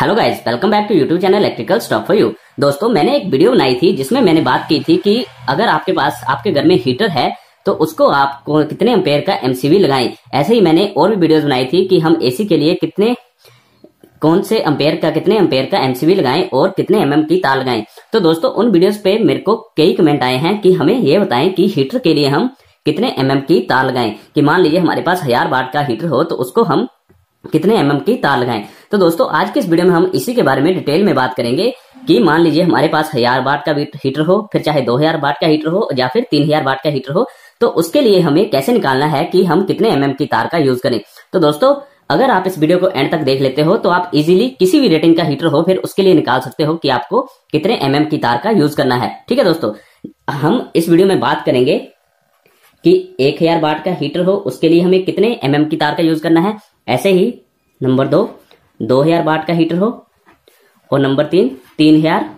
hello guys welcome back to YouTube channel electrical stop for you दोस्तों मैंने एक video बनाई थी जिसमें मैंने बात की थी कि अगर आपके पास आपके घर में हीटर है तो उसको आप कितने एम्पेयर का एमसीवी लगाएं ऐसे ही मैंने और भी वीडियोस बनाई थी कि हम एसी के लिए कितने कौन से अम्पेयर का कितने अम्पेयर का एमसीवी लगाएं और कितने एमएम की तार लगाएं तो दोस्तों उन वीडियोज पे मेरे को कई कमेंट आए हैं कि हमें ये बताए कि हीटर के लिए हम कितने एमएम की तार लगाएं कि मान लीजिए हमारे पास हजार वाट का हीटर हो तो उसको हम कितने एमएम की तार लगाएं तो दोस्तों आज के इस वीडियो में हम इसी के बारे में डिटेल में बात करेंगे कि मान लीजिए हमारे पास हजार वाट का हीटर हो फिर चाहे दो हजार वाट का हीटर हो या फिर तीन हजार वाट का हीटर हो तो उसके लिए हमें कैसे निकालना है कि हम कितने एमएम की तार का यूज करें तो दोस्तों अगर आप इस वीडियो को एंड तक देख लेते हो तो आप इजीली किसी भी रेटिंग का हीटर हो फिर उसके लिए निकाल सकते हो कि आपको कितने एमएम की तार का यूज करना है ठीक है दोस्तों हम इस वीडियो में बात करेंगे कि एक हजार वाट का हीटर हो उसके लिए हमें कितने एमएम की तार का यूज करना है ऐसे ही नंबर दो दो हजार बाट का हीटर हो और नंबर तीन तीन हजार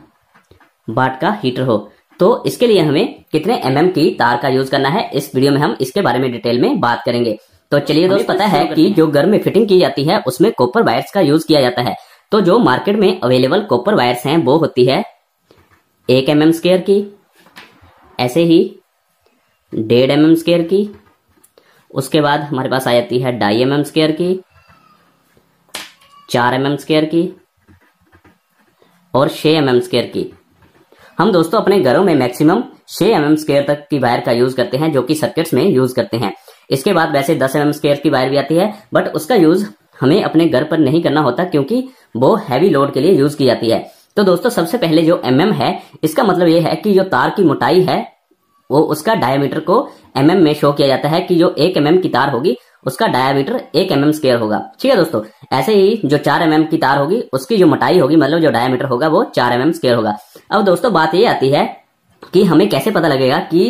बाट का हीटर हो तो इसके लिए हमें कितने एम mm की तार का यूज करना है इस वीडियो में हम इसके बारे में डिटेल में बात करेंगे तो चलिए दोस्त पता है कि जो घर में फिटिंग की जाती है उसमें कॉपर वायर्स का यूज किया जाता है तो जो मार्केट में अवेलेबल कॉपर वायर्स हैं वो होती है एक एम एम स्केयर की ऐसे ही डेढ़ एम एम स्केयर की उसके बाद हमारे पास आ जाती है ढाई एम एम स्केयर की चार एम एम स्केयर की और छह एम एम स्केयर की हम दोस्तों अपने घरों में मैक्सिमम छह एम एम स्केयर तक की वायर का यूज करते हैं जो कि सर्किट्स में यूज करते हैं इसके बाद वैसे दस एम एम स्केयर की वायर भी आती है बट उसका यूज हमें अपने घर पर नहीं करना होता क्योंकि वो हैवी लोड के लिए यूज की जाती है तो दोस्तों सबसे पहले जो एम mm है इसका मतलब ये है कि जो तार की मोटाई है वो उसका डायमीटर को एम mm में शो किया जाता है कि जो एक एम mm की तार होगी उसका डायमीटर एक एम एम स्केयर होगा ठीक है दोस्तों ऐसे ही जो चार एम mm एम की तार होगी उसकी जो मोटाई होगी मतलब जो डायमीटर होगा वो चार एम एम स्केयर होगा अब दोस्तों बात ये आती है कि हमें कैसे पता लगेगा कि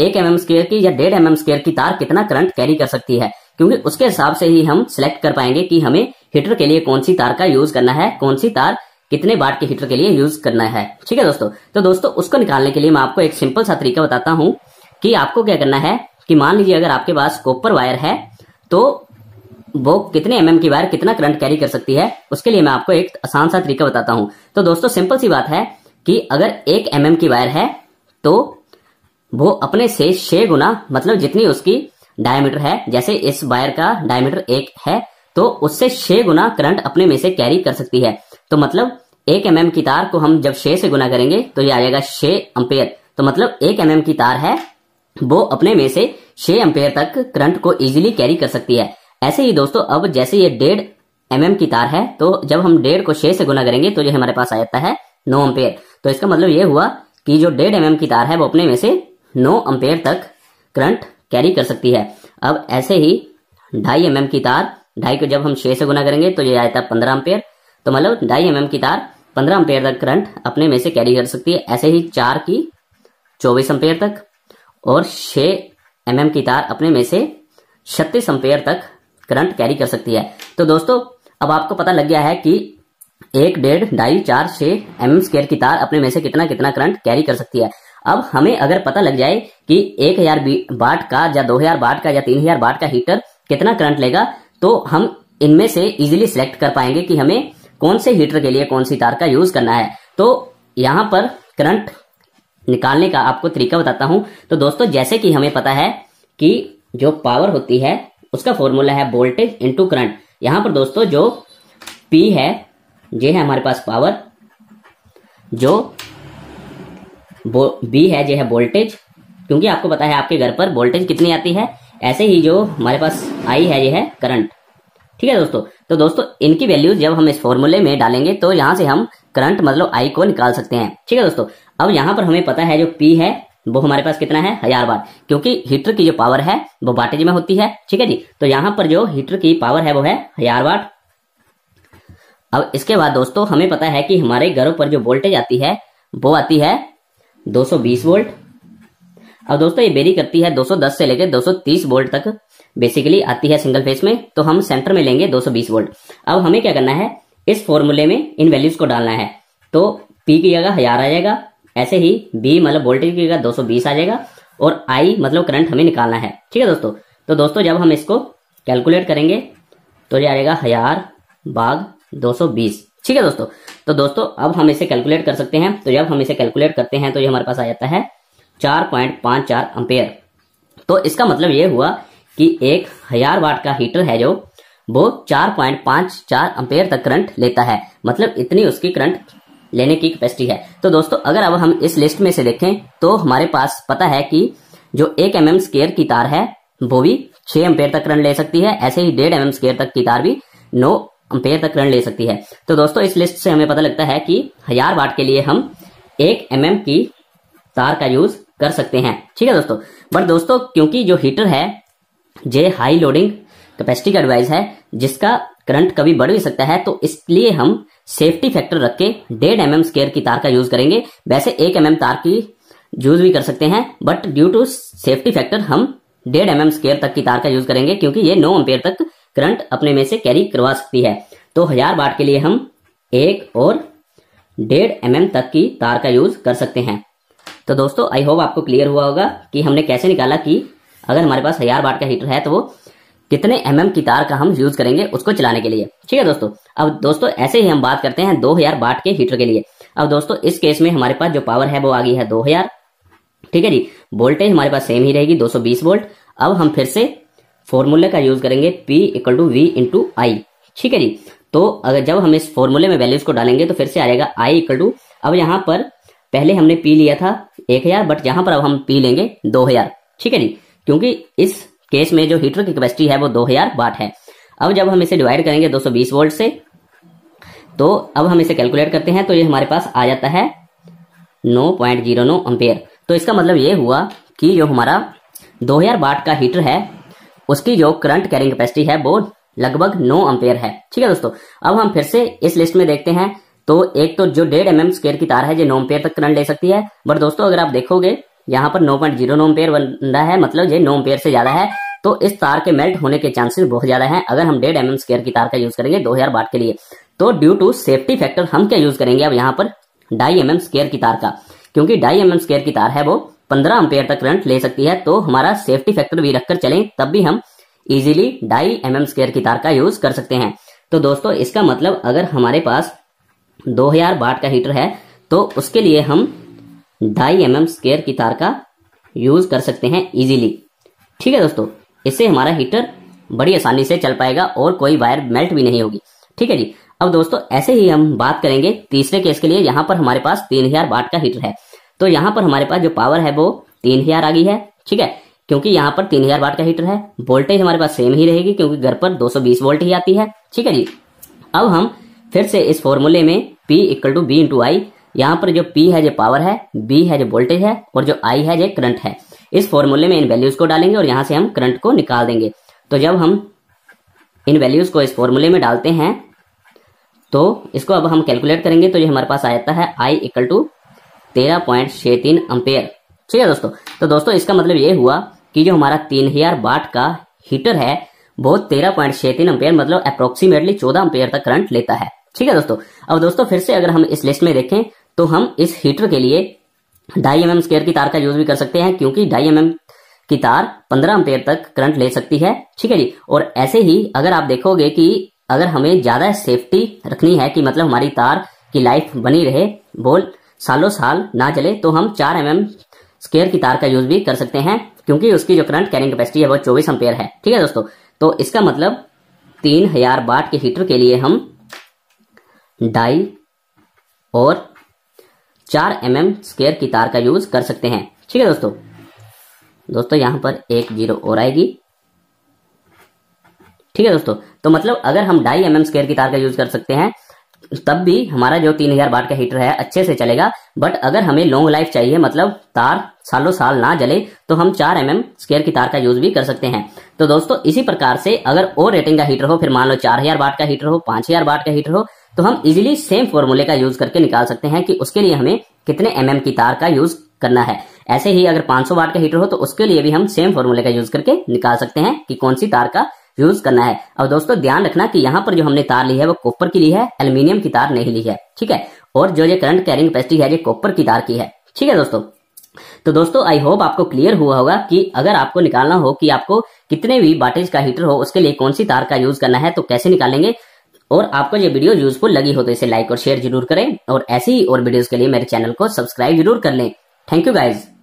एक एम एम स्केयर की या डेढ़ एम एम स्केयर की तार कितना करंट कैरी कर सकती है क्योंकि उसके हिसाब से ही हम सिलेक्ट कर पाएंगे कि हमें हीटर के लिए कौन सी तार का यूज करना है कौन सी तार कितने वाट के हीटर के लिए यूज करना है ठीक है दोस्तों तो दोस्तों उसको निकालने के लिए मैं आपको एक सिंपल सा तरीका बताता हूँ कि आपको क्या करना है कि मान लीजिए अगर आपके पास कॉपर वायर है तो वो कितने एमएम की वायर कितना करंट कैरी कर सकती है उसके लिए मैं आपको एक आसान सा तरीका बताता हूं तो दोस्तों सिंपल सी बात है कि अगर एक एम mm की वायर है तो वो अपने से छह गुना मतलब जितनी उसकी डायमीटर है जैसे इस वायर का डायमीटर एक है तो उससे छह गुना करंट अपने में से कैरी कर सकती है तो मतलब एक एम mm की तार को हम जब छह से गुना करेंगे तो ये आ जाएगा छह अम्पेयर तो मतलब एक एम mm की तार है वो अपने में से छह एम्पेयर तक करंट को इजीली कैरी कर सकती है ऐसे ही दोस्तों अब जैसे ये डेढ़ एम mm की तार है तो जब हम डेढ़ को छह से गुना करेंगे तो ये हमारे पास आ जाता है नौ एम्पेयर तो इसका मतलब ये हुआ कि जो डेढ़ एम mm की तार है वो अपने में से नौ एम्पेयर तक करंट कैरी कर सकती है अब ऐसे ही ढाई एम mm की तार ढाई को जब हम छह से गुना करेंगे तो ये आ जाता है पंद्रह अम्पेयर तो मतलब ढाई एम mm की तार पंद्रह अम्पेयर तक करंट अपने में से कैरी कर सकती है ऐसे ही चार की चौबीस एम्पेयर तक और 6 एम mm की तार अपने में से छत्तीस एम्पेयर तक करंट कैरी कर सकती है तो दोस्तों अब आपको पता लग गया है कि एक डेढ़ ढाई चार छह एम स्केयर की तार अपने में से कितना कितना करंट कैरी कर सकती है अब हमें अगर पता लग जाए कि एक हजार बाट का या दो हजार बाट का या तीन हजार बाट का हीटर कितना करंट लेगा तो हम इनमें से इजीली सिलेक्ट कर पाएंगे कि हमें कौन से हीटर के लिए कौन सी तार का यूज करना है तो यहाँ पर करंट निकालने का आपको तरीका बताता हूं तो दोस्तों जैसे कि हमें पता है कि जो पावर होती है उसका फॉर्मूला है वोल्टेज इंटू करंट यहां पर दोस्तों जो पी है ये है हमारे पास पावर जो बी है जो है वोल्टेज क्योंकि आपको पता है आपके घर पर वोल्टेज कितनी आती है ऐसे ही जो हमारे पास आई है ये है करंट ठीक है दोस्तों तो दोस्तों इनकी वैल्यूज जब हम इस फॉर्मूले में डालेंगे तो यहां से हम करंट मतलब आई को निकाल सकते हैं ठीक है दोस्तों अब यहां पर हमें पता है जो पी है वो हमारे पास कितना है हजार वाट क्योंकि हीटर की जो पावर है वो वाटेज में होती है ठीक है जी तो यहाँ पर जो हीटर की पावर है वो है हजार वाट अब इसके बाद दोस्तों हमें पता है कि हमारे घरों पर जो वोल्टेज आती है वो आती है 220 वोल्ट अब दोस्तों ये बेरी करती है 210 से लेकर 230 वोल्ट तक बेसिकली आती है सिंगल फेस में तो हम सेंटर में लेंगे 220 वोल्ट अब हमें क्या करना है इस फॉर्मूले में इन वैल्यूज को डालना है तो पी की जगह हजार आ जाएगा ऐसे ही बी मतलब वोल्टेज की जगह दो आ जाएगा और आई मतलब करंट हमें निकालना है ठीक है दोस्तों तो दोस्तों जब हम इसको कैलकुलेट करेंगे तो ये आएगा हजार बाघ दो ठीक है दोस्तों तो दोस्तों अब हम इसे कैलकुलेट कर सकते हैं तो जब हम इसे कैलकुलेट करते हैं तो ये हमारे पास आ जाता है चार पॉइंट पांच चार अम्पेयर तो इसका मतलब ये हुआ कि एक हजार वाट का हीटर है जो वो चार पॉइंट पांच चार अम्पेयर तक करंट लेता है मतलब इतनी उसकी करंट लेने की कैपेसिटी है तो दोस्तों अगर अब हम इस लिस्ट में से देखें तो हमारे पास पता है कि जो एक एम एम स्केयर की तार है वो भी छह एम्पेयर तक रन ले सकती है ऐसे ही डेढ़ एम एम स्केयर तक की तार भी नौ एम्पेयर तक रन ले सकती है तो दोस्तों इस लिस्ट से हमें पता लगता है कि हजार वाट के लिए हम एक एम mm की तार का यूज कर सकते हैं ठीक है दोस्तों बट दोस्तों क्योंकि जो हीटर है जे हाई लोडिंग कैपेसिटी का डिवाइस है जिसका करंट कभी बढ़ भी सकता है तो इसलिए हम सेफ्टी फैक्टर रख के डेढ़ एम एम स्केयर की तार का यूज करेंगे वैसे एक एम mm एम तार की यूज भी कर सकते हैं but due to safety factor हम डेढ़ एम एम स्केयर तक की तार का यूज करेंगे क्योंकि ये नौ एम्पेयर तक करंट अपने में से कैरी करवा सकती है तो हजार वाट के लिए हम एक और डेढ़ एम mm तक की तार का यूज कर सकते हैं तो दोस्तों आई होप आपको क्लियर हुआ होगा कि हमने कैसे निकाला कि अगर हमारे पास हजार वाट का हीटर है तो वो कितने एम mm की तार का हम यूज करेंगे उसको चलाने के लिए ठीक है दोस्तों अब दोस्तों ऐसे ही हम बात करते हैं दो हजार बाट के हीटर के लिए अब दोस्तों इस केस में हमारे पास जो पावर है वो आ गई है दो हजार ठीक है जी वोल्टेज हमारे पास सेम ही रहेगी 220 वोल्ट अब हम फिर से फॉर्मूले का यूज करेंगे P equal to V into I ठीक है जी तो अगर जब हम इस फॉर्मूले में वैल्यूज को डालेंगे तो फिर से आ जाएगा आई इक्वल टू अब यहाँ पर पहले हमने पी लिया था एक हजार बट यहाँ पर अब हम पी लेंगे दो हजार ठीक है जी क्योंकि इस केस में जो हीटर की कैपेसिटी है वो दो हजार वाट है अब जब हम इसे डिवाइड करेंगे 220 वोल्ट से तो अब हम इसे कैलकुलेट करते हैं तो ये हमारे पास आ जाता है 9.09 एम्पेयर तो इसका मतलब ये हुआ कि जो हमारा 2000 वाट का हीटर है उसकी जो करंट कैरिंग कैपेसिटी है वो लगभग 9 अम्पेयर है ठीक है दोस्तों अब हम फिर से इस लिस्ट में देखते हैं तो एक तो जो डेढ़ एम एम स्केयर की तार है जो नौ अम्पेयर तक करंट ले सकती है बट दोस्तों अगर आप देखोगे यहाँ पर नौ पॉइंट जीरो नौ एम्पेयर बन रहा है मतलब ये नौ अम्पेयर से ज्यादा है तो इस तार के मेल्ट होने के चांसेस बहुत ज्यादा हैं अगर हम डेढ़ एम स्केयर की तार का यूज करेंगे दो हजार के लिए तो ड्यू टू सेफ्टी फैक्टर हम क्या यूज करेंगे अब यहाँ पर ढाई एम स्केयर की तार का क्योंकि ढाई एम स्केयर की तार है वो पंद्रह अम्पेयर तक करंट ले सकती है तो हमारा सेफ्टी फैक्टर भी रखकर चले तब भी हम इजिली ढाई एम स्केयर की तार का यूज कर सकते हैं तो दोस्तों इसका मतलब अगर हमारे पास 2000 बाट का हीटर है तो उसके लिए हम ढाई एम स्केयर की तार का यूज कर सकते हैं इजीली ठीक है दोस्तों इससे हमारा हीटर बड़ी आसानी से चल पाएगा और कोई वायर मेल्ट भी नहीं होगी ठीक है जी अब दोस्तों ऐसे ही हम बात करेंगे तीसरे केस के लिए यहाँ पर हमारे पास तीन हजार वाट का हीटर है तो यहाँ पर हमारे पास जो पावर है वो तीन हजार आ गई है ठीक है क्योंकि यहाँ पर तीन हजार वाट का हीटर है वोल्टेज हमारे पास सेम ही रहेगी क्योंकि घर पर 220 वोल्ट ही आती है ठीक है जी अब हम फिर से इस फॉर्मूले में P equal to B into I यहाँ पर जो पी है जो पावर है बी है जो वोल्टेज है और जो आई है जो करंट है इस फॉर्मूले में इन वैल्यूज को डालेंगे और यहां से हम करंट को निकाल देंगे तो जब हम इन वैल्यूज को इस फॉर्मूले में डालते हैं तो इसको अब हम कैलकुलेट करेंगे तो ये हमारे पास आ जाता है आई इक्वल टू तेरह पॉइंट छह तीन अम्पेयर ठीक है दोस्तों तो दोस्तों इसका मतलब ये हुआ कि जो हमारा तीन हजार वाट का हीटर है वो तेरह पॉइंट छह तीन अम्पेयर मतलब अप्रोक्सीमेटली चौदह अम्पेयर तक करंट लेता है ठीक है दोस्तों अब दोस्तों फिर से अगर हम इस लिस्ट में देखें तो हम इस हीटर के लिए ढाई एम एम स्केयर की तार का यूज भी कर सकते हैं क्योंकि ढाई एम एम की तार पंद्रह एम्पेयर तक करंट ले सकती है ठीक है जी और ऐसे ही अगर आप देखोगे कि अगर हमें ज्यादा सेफ्टी रखनी है कि मतलब हमारी तार की लाइफ बनी रहे बोल सालों साल ना जले तो हम चार एम एम स्केयर की तार का यूज भी कर सकते हैं क्योंकि उसकी जो करंट कैरिंग कैपेसिटी है वो चौबीस एम्पेयर है ठीक है दोस्तों तो इसका मतलब तीन हजार बाट के हीटर के लिए हम डाई और चार एम एम स्केयर की तार का यूज कर सकते हैं ठीक है दोस्तों दोस्तों यहां पर एक जीरो और आएगी ठीक है दोस्तों तो मतलब अगर हम ढाई एम एम स्केयर की तार का यूज कर सकते हैं तब भी हमारा जो तीन हजार बाट का हीटर है अच्छे से चलेगा बट अगर हमें लॉन्ग लाइफ चाहिए मतलब तार सालों साल ना जले तो हम चार एम एम स्केयर की तार का यूज भी कर सकते हैं तो दोस्तों इसी प्रकार से अगर ओ रेटिंग का हीटर हो फिर मान लो चार हजार बाट का हीटर हो पांच हजार बाट का हीटर हो तो हम इजिली सेम फॉर्मूले का यूज करके निकाल सकते हैं कि उसके लिए हमें कितने एम mm की तार का यूज करना है ऐसे ही अगर 500 वाट का हीटर हो तो उसके लिए भी हम सेम फॉर्मूले का यूज करके निकाल सकते हैं कि कौन सी तार का यूज करना है और दोस्तों ध्यान रखना कि यहाँ पर जो हमने तार ली है वो कॉपर की ली है एल्यूमिनियम की तार नहीं ली है ठीक है और जो ये करंट कैरिंग कैपेसिटी है ये कॉपर की तार की है ठीक है दोस्तों तो दोस्तों आई होप आपको क्लियर हुआ होगा कि अगर आपको निकालना हो कि आपको कितने भी वाटेज का हीटर हो उसके लिए कौन सी तार का यूज करना है तो कैसे निकालेंगे और आपको ये वीडियो यूजफुल लगी हो तो इसे लाइक और शेयर जरूर करें और ऐसी ही और वीडियोस के लिए मेरे चैनल को सब्सक्राइब जरूर कर लें थैंक यू गाइज़